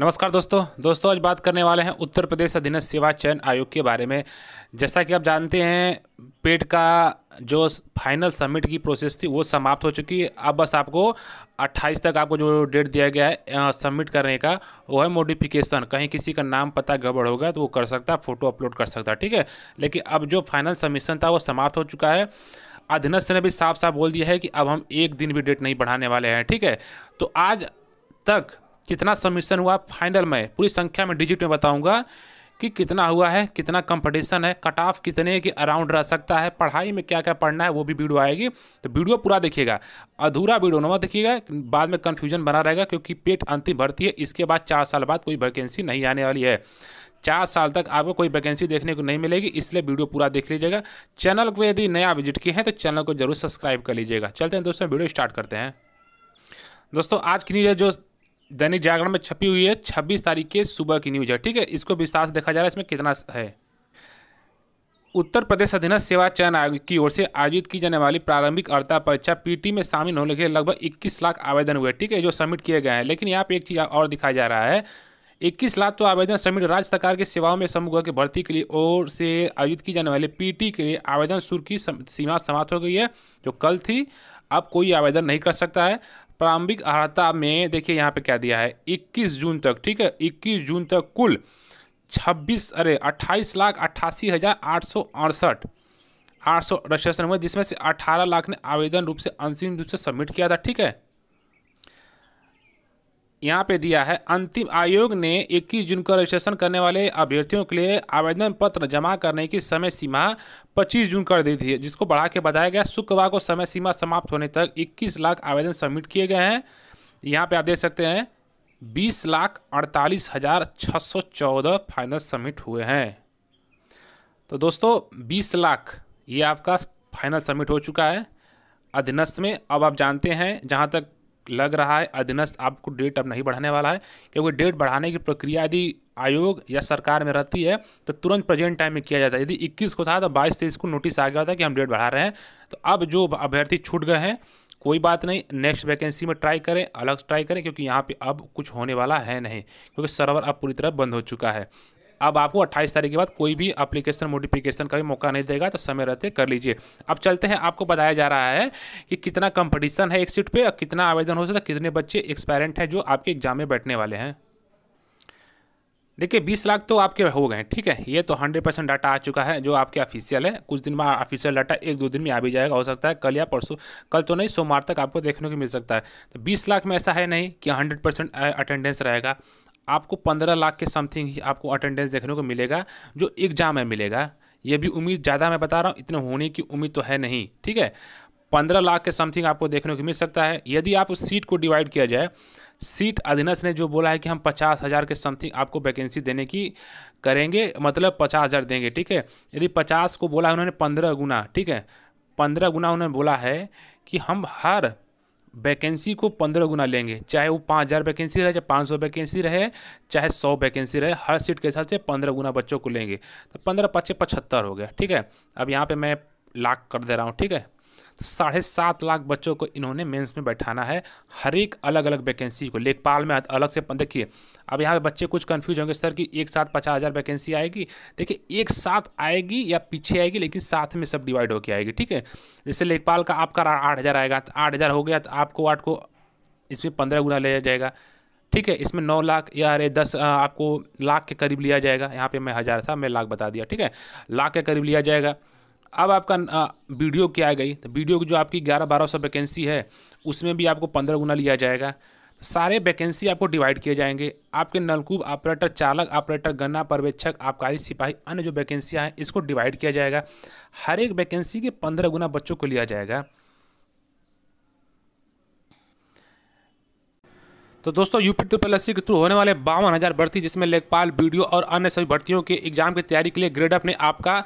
नमस्कार दोस्तों दोस्तों आज बात करने वाले हैं उत्तर प्रदेश अधीनस्थ सेवा चयन आयोग के बारे में जैसा कि आप जानते हैं पेट का जो फाइनल सबमिट की प्रोसेस थी वो समाप्त हो चुकी है अब बस आपको 28 तक आपको जो डेट दिया गया है सबमिट करने का वो है मोडिफिकेशन कहीं किसी का नाम पता गड़बड़ होगा तो वो कर सकता फ़ोटो अपलोड कर सकता ठीक है लेकिन अब जो फाइनल सबमिशन था वो समाप्त हो चुका है अधीनस्थ ने भी साफ साफ बोल दिया है कि अब हम एक दिन भी डेट नहीं बढ़ाने वाले हैं ठीक है तो आज तक कितना सबमिशन हुआ फाइनल में पूरी संख्या में डिजिट में बताऊँगा कि कितना हुआ है कितना कंपटीशन है कट ऑफ कितने के अराउंड रह सकता है पढ़ाई में क्या क्या पढ़ना है वो भी वीडियो आएगी तो वीडियो पूरा देखिएगा अधूरा वीडियो नवा देखिएगा बाद में कन्फ्यूजन बना रहेगा क्योंकि पेट अंतिम भर्ती है इसके बाद चार साल बाद कोई वैकेंसी नहीं आने वाली है चार साल तक आपको कोई वैकेंसी देखने को नहीं मिलेगी इसलिए वीडियो पूरा देख लीजिएगा चैनल को यदि नया विजिट किए हैं तो चैनल को जरूर सब्सक्राइब कर लीजिएगा चलते हैं दोस्तों वीडियो स्टार्ट करते हैं दोस्तों आज की न्यूज़ है जो दैनिक जागरण में छपी हुई है छब्बीस तारीख के सुबह की न्यूज है ठीक है इसको विस्तार से देखा जा रहा है इसमें कितना है उत्तर प्रदेश अधीन सेवा चयन आयोग की ओर से आयोजित की जाने वाली प्रारंभिक अर्ता परीक्षा पीटी में शामिल होने के लगभग 21 लाख आवेदन हुए ठीक है जो सबमिट किए गए हैं लेकिन यहाँ पे एक चीज़ और दिखाया जा रहा है 21 लाख तो आवेदन सबमिट राज्य सरकार की सेवाओं में समूह के भर्ती के लिए ओर से आयोजित की जाने वाली पी के लिए आवेदन शुरू की सीमा समाप्त हो गई है जो कल थी अब कोई आवेदन नहीं कर सकता है प्रारंभिक अर्हता में देखिए यहाँ पे क्या दिया है 21 जून तक ठीक है 21 जून तक कुल 26 अरे 28 लाख अट्ठासी हज़ार आठ सौ अड़सठ आठ सौ रजिस्ट्रेशन हुए जिसमें से 18 लाख ने आवेदन रूप से अंतिम रूप से सबमिट किया था ठीक है यहाँ पे दिया है अंतिम आयोग ने 21 जून को रजिस्ट्रेशन करने वाले अभ्यर्थियों के लिए आवेदन पत्र जमा करने की समय सीमा 25 जून कर दी थी जिसको बढ़ा के बताया गया शुक्रवार को समय सीमा समाप्त होने तक 21 लाख आवेदन सबमिट किए गए हैं यहाँ पे आप देख सकते हैं बीस लाख अड़तालीस हज़ार छः सौ चौदह फाइनल सबमिट हुए हैं तो दोस्तों बीस लाख ये आपका फाइनल सबमिट हो चुका है अधीनस्थ में अब आप जानते हैं जहाँ तक लग रहा है अधीनस्थ आपको डेट अब नहीं बढ़ाने वाला है क्योंकि डेट बढ़ाने की प्रक्रिया यदि आयोग या सरकार में रहती है तो तुरंत प्रेजेंट टाइम में किया जाता है यदि 21 को था तो 22 तेईस को नोटिस आ गया था कि हम डेट बढ़ा रहे हैं तो अब जो अभ्यर्थी छूट गए हैं कोई बात नहीं नेक्स्ट वैकेंसी में ट्राई करें अलग ट्राई करें क्योंकि यहाँ पे अब कुछ होने वाला है नहीं क्योंकि सर्वर अब पूरी तरह बंद हो चुका है अब आपको अट्ठाईस तारीख के बाद कोई भी अप्लीकेशन मोडिफिकेशन का भी मौका नहीं देगा तो समय रहते कर लीजिए अब चलते हैं आपको बताया जा रहा है कि कितना कंपटीशन है एक सीट पर कितना आवेदन हो सकता है कितने बच्चे एक्सपायरेंट हैं जो आपके एग्जाम में बैठने वाले हैं देखिए बीस लाख तो आपके हो गए ठीक है ये तो हंड्रेड परसेंट डाटा आ चुका है जो आपके ऑफिशियल है कुछ दिन में ऑफिशियल डाटा एक दो दिन में आ भी जाएगा हो सकता है कल या परसों कल तो नहीं सोमवार तक आपको देखने को मिल सकता है तो बीस लाख में ऐसा है नहीं कि हंड्रेड परसेंट अटेंडेंस रहेगा आपको पंद्रह लाख के समथिंग ही आपको अटेंडेंस देखने को मिलेगा जो एग्ज़ाम में मिलेगा ये भी उम्मीद ज़्यादा मैं बता रहा हूँ इतने होने की उम्मीद तो है नहीं ठीक है पंद्रह लाख के समथिंग आपको देखने को मिल सकता है यदि आप उस सीट को डिवाइड किया जाए सीट अधीनस्थ ने जो बोला है कि हम पचास हज़ार के समथिंग आपको वैकेंसी देने की करेंगे मतलब पचास हज़ार देंगे ठीक है यदि पचास को बोला है उन्होंने पंद्रह गुना ठीक है पंद्रह गुना उन्होंने बोला है कि हम हर वैकेंसी को पंद्रह गुना लेंगे चाहे वो पाँच हज़ार वैकेंसी रहे चाहे पाँच सौ वैकेंसी रहे चाहे सौ वैकेंसी रहे हर सीट के हिसाब से पंद्रह गुना बच्चों को लेंगे तो पंद्रह पच्चीस पचहत्तर हो गया ठीक है अब यहाँ पे मैं लाख कर दे रहा हूँ ठीक है तो साढ़े सात लाख बच्चों को इन्होंने मेंस में बैठाना है हर एक अलग अलग वैकेंसी को लेखपाल में अलग से देखिए अब यहाँ पे बच्चे कुछ कंफ्यूज होंगे सर कि एक साथ पचास हज़ार वैकेंसी आएगी देखिए एक साथ आएगी या पीछे आएगी लेकिन साथ में सब डिवाइड होकर आएगी ठीक है जैसे लेखपाल का आपका आठ हज़ार आएगा तो आठ हज़ार हो गया तो आपको आठ को इसमें पंद्रह गुना लिया जाएगा ठीक है इसमें नौ लाख या अरे दस आपको लाख के करीब लिया जाएगा यहाँ पे मैं हज़ार था मैं लाख बता दिया ठीक है लाख के करीब लिया जाएगा अब आपका वीडियो की आ गई तो वीडियो की जो आपकी ग्यारह बारह सौ वैकेंसी है उसमें भी आपको पंद्रह गुना लिया जाएगा सारे वैकेंसी आपको डिवाइड किए जाएंगे आपके नलकूब ऑपरेटर चालक ऑपरेटर गन्ना पर्यवेक्षक आबकारी सिपाही अन्य जो वैकेंसियाँ हैं इसको डिवाइड किया जाएगा हर एक वैकेंसी के पंद्रह गुना बच्चों को लिया जाएगा तो दोस्तों यूपी ट्रिपल एस के थ्रू होने वाले बावन हज़ार भर्ती जिसमें लेखपाल वीडियो और अन्य सभी भर्तियों के एग्जाम की तैयारी के लिए ग्रेडअप ने आपका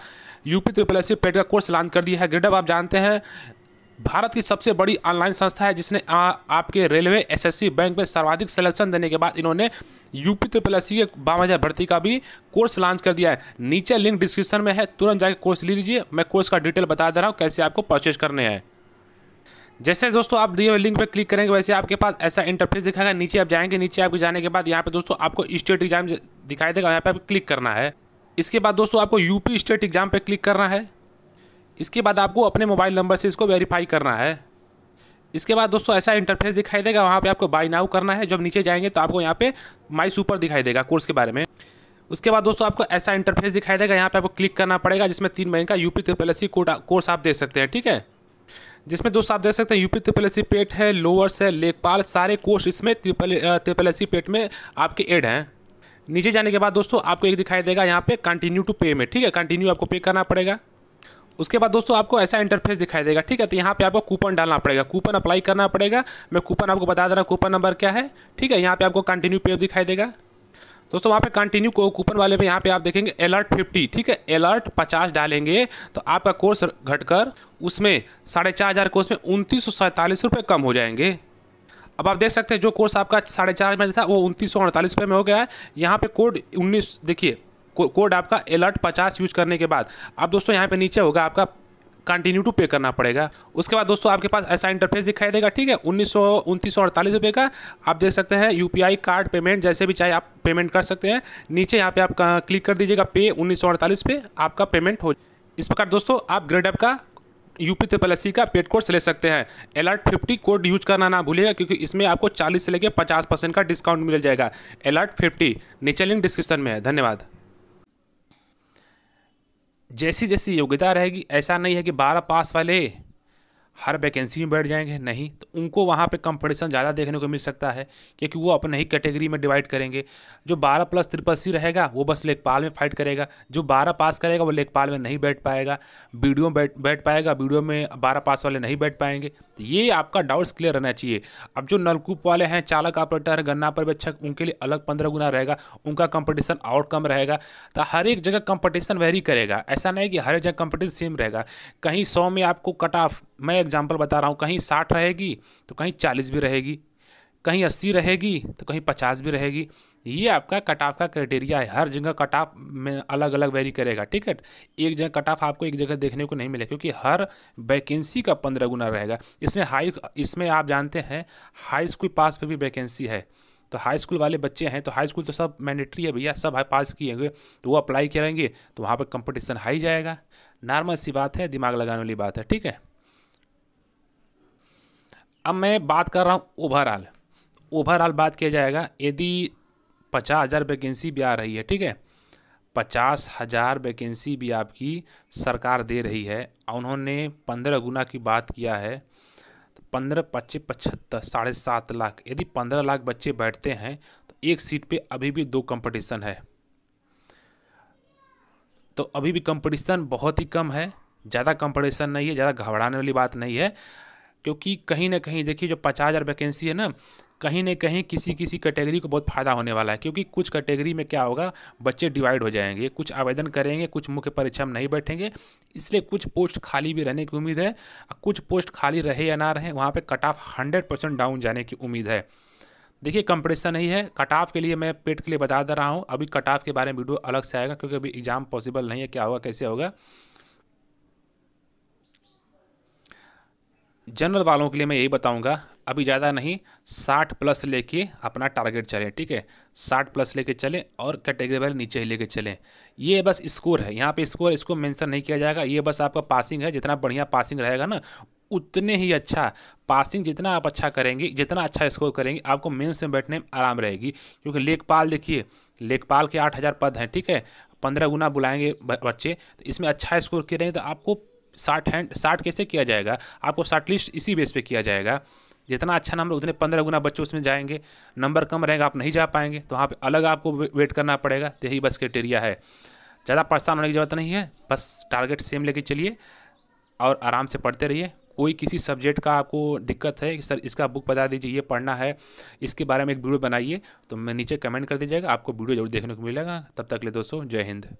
यूपी ट्रिपल एस पेड का कोर्स लॉन्च कर दिया है ग्रेडअप आप जानते हैं भारत की सबसे बड़ी ऑनलाइन संस्था है जिसने आ, आपके रेलवे एसएससी बैंक में सर्वाधिक सिलेक्शन देने के बाद इन्होंने यूपी ट्रिपल एस के बावन हज़ार भर्ती का भी कोर्स लॉन्च कर दिया है नीचे लिंक डिस्क्रिप्शन में है तुरंत जाकर कोर्स ले लीजिए मैं कोर्स का डिटेल बता दे रहा हूँ कैसे आपको परचेज करने हैं जैसे दोस्तों आप दिए हुए लिंक पर क्लिक करेंगे वैसे आपके पास ऐसा इंटरफेस दिखाएगा नीचे आप जाएंगे नीचे आपके जाने के बाद यहाँ पे दोस्तों आपको स्टेट एग्जाम दिखाई देगा यहाँ पे आपको क्लिक करना है इसके बाद दोस्तों आपको यूपी स्टेट एग्जाम पे क्लिक करना है इसके बाद आपको अपने मोबाइल नंबर से इसको वेरीफाई करना है इसके बाद दोस्तों ऐसा इंटरफेस दिखाई देगा वहाँ पर आपको बाई नाउ करना है जब नीचे जाएंगे तो आपको यहाँ पे माई सुपर दिखाई देगा कोर्स के बारे में उसके बाद दोस्तों आपको ऐसा इंटरफेस दिखाई देगा यहाँ पर आपको क्लिक करना पड़ेगा जिसमें तीन महीने का यूपी पी कोर्स आप दे सकते हैं ठीक है जिसमें दोस्तों आप देख सकते हैं यूपी त्रिपल पेट है लोअर्स है लेखपाल सारे कोर्स इसमें त्रिपल त्रिपल पेट में आपके एड हैं नीचे जाने के बाद दोस्तों आपको एक दिखाई देगा यहाँ पे कंटिन्यू टू पे में ठीक है कंटिन्यू आपको पे करना पड़ेगा उसके बाद दोस्तों आपको ऐसा इंटरफेस दिखाई देगा ठीक है तो यहाँ पे आपको कूपन डालना पड़ेगा कूपन अप्लाई करना पड़ेगा मैं कूपन आपको बता दे रहा हूँ कूपन नंबर क्या है ठीक है यहाँ पे आपको कंटिन्यू पे दिखाई देगा दोस्तों वहाँ पे कंटिन्यू कूपन वाले पे यहाँ पे आप देखेंगे अलर्ट 50 ठीक है अलर्ट 50 डालेंगे तो आपका कोर्स घटकर उसमें साढ़े चार हज़ार कोर्स में उनतीस सौ सैंतालीस रुपये कम हो जाएंगे अब आप देख सकते हैं जो कोर्स आपका साढ़े चार हज़ार था वो उनतीस सौ अड़तालीस रुपये में हो गया है यहाँ पर कोड उन्नीस देखिए कोड आपका अलर्ट पचास यूज करने के बाद अब दोस्तों यहाँ पर नीचे होगा आपका कंटिन्यू टू पे करना पड़ेगा उसके बाद दोस्तों आपके पास ऐसा इंटरफेस दिखाई देगा ठीक है उन्नीस सौ रुपये का आप देख सकते हैं यू कार्ड पेमेंट जैसे भी चाहे आप पेमेंट कर सकते हैं नीचे यहाँ पे आप क्लिक कर दीजिएगा पे उन्नीस पे आपका पेमेंट हो इस प्रकार दोस्तों आप ग्रेडअप का यूपी ट्रिपल एस का पेड कोर्स ले सकते हैं अलर्ट फिफ्टी कोड यूज करना ना भूलिएगा क्योंकि इसमें आपको चालीस से लेकर पचास परसेंट का डिस्काउंट मिल जाएगा अलर्ट फिफ्टी नीचे लिंक डिस्क्रिप्शन में है धन्यवाद जैसी जैसी योग्यता रहेगी ऐसा नहीं है कि बारह पास वाले हर वैकेंसी में बैठ जाएंगे नहीं तो उनको वहाँ पे कंपटीशन ज़्यादा देखने को मिल सकता है क्योंकि वो अपने ही कैटेगरी में डिवाइड करेंगे जो बारह प्लस तिरपल सी रहेगा वो बस लेखपाल में फाइट करेगा जो बारह पास करेगा वो लेखपाल में नहीं बैठ पाएगा वीडियो में बैठ बैठ पाएगा वीडियो में बारह पास वाले नहीं बैठ पाएंगे तो ये आपका डाउट्स क्लियर रहना चाहिए अब जो नलकूप वाले हैं चालक ऑपरेटर गन्ना पर्यवेक्षक उनके लिए अलग पंद्रह गुना रहेगा उनका कंपटीशन और कम रहेगा तो हर एक जगह कंपटीशन वेरी करेगा ऐसा नहीं कि हर एक जगह कंपटीशन सेम रहेगा कहीं सौ में आपको कट ऑफ मैं एग्जाम्पल बता रहा हूँ कहीं साठ रहेगी तो कहीं चालीस भी रहेगी कहीं अस्सी रहेगी तो कहीं पचास भी रहेगी ये आपका कट ऑफ का क्राइटेरिया है हर जगह कट ऑफ में अलग अलग वेरी करेगा ठीक है एक जगह कट ऑफ आपको एक जगह देखने को नहीं मिलेगा क्योंकि हर वैकेंसी का पंद्रह गुना रहेगा इसमें हाई इसमें आप जानते हैं हाई स्कूल पास पर भी वैकेंसी है तो हाई स्कूल वाले बच्चे हैं तो हाई स्कूल तो सब मैंडेटरी है भैया सब हाई पास किए हुए तो वो अप्लाई करेंगे तो वहाँ पर कंपटीशन हाई जाएगा नॉर्मल सी बात है दिमाग लगाने वाली बात है ठीक है अब मैं बात कर रहा हूँ ओवरऑल ओवरऑल बात किया जाएगा यदि पचास हज़ार वैकेंसी भी आ रही है ठीक है पचास हज़ार वैकेंसी भी आपकी सरकार दे रही है उन्होंने पंद्रह गुना की बात किया है तो पंद्रह पच्चीस पचहत्तर साढ़े सात लाख यदि पंद्रह लाख बच्चे बैठते हैं तो एक सीट पे अभी भी दो कंपटीशन है तो अभी भी कंपटीशन बहुत ही कम है ज़्यादा कंपटीशन नहीं है ज़्यादा घबराने वाली बात नहीं है क्योंकि कहीं ना कहीं देखिए जो पचास हज़ार वैकेंसी है ना कहीं ना कहीं किसी किसी कैटेगरी को बहुत फ़ायदा होने वाला है क्योंकि कुछ कैटेगरी में क्या होगा बच्चे डिवाइड हो जाएंगे कुछ आवेदन करेंगे कुछ मुख्य परीक्षा में नहीं बैठेंगे इसलिए कुछ पोस्ट खाली भी रहने की उम्मीद है कुछ पोस्ट खाली रहे या ना रहे वहाँ पर cut off hundred percent down जाने की उम्मीद है देखिए कंपटीशन नहीं है कट ऑफ के लिए मैं पेट के लिए बता दे रहा हूँ अभी कट ऑफ के बारे में वीडियो अलग से आएगा क्योंकि अभी एग्ज़ाम पॉसिबल नहीं है क्या होगा कैसे होगा जनरल वालों के लिए मैं यही बताऊंगा अभी ज़्यादा नहीं 60 प्लस लेके अपना टारगेट चलें ठीक है 60 प्लस लेके चलें और कैटेगरी वाले नीचे ही लेके चलें ये बस स्कोर है यहाँ पे स्कोर इसको मेंशन नहीं किया जाएगा ये बस आपका पासिंग है जितना बढ़िया पासिंग रहेगा ना उतने ही अच्छा पासिंग जितना आप अच्छा करेंगे जितना अच्छा स्कोर करेंगे आपको मेन में बैठने में आराम रहेगी क्योंकि लेखपाल देखिए लेखपाल के आठ हज़ार पद हैं ठीक है पंद्रह गुना बुलाएंगे बच्चे तो इसमें अच्छा स्कोर किए रहेंगे तो आपको साठ हैंड साठ कैसे किया जाएगा आपको साठ लिस्ट इसी बेस पे किया जाएगा जितना अच्छा नंबर उतने पंद्रह गुना बच्चे उसमें जाएंगे नंबर कम रहेगा आप नहीं जा पाएंगे तो वहाँ पर अलग आपको वेट करना पड़ेगा तो यही बस क्राइटेरिया है ज़्यादा परेशान होने की ज़रूरत नहीं है बस टारगेट सेम लेके चलिए और आराम से पढ़ते रहिए कोई किसी सब्जेक्ट का आपको दिक्कत है कि सर इसका बुक बता दीजिए ये पढ़ना है इसके बारे में एक वीडियो बनाइए तो मैं नीचे कमेंट कर दीजिएगा आपको वीडियो जरूर देखने को मिलेगा तब तक ले दोस्तों जय हिंद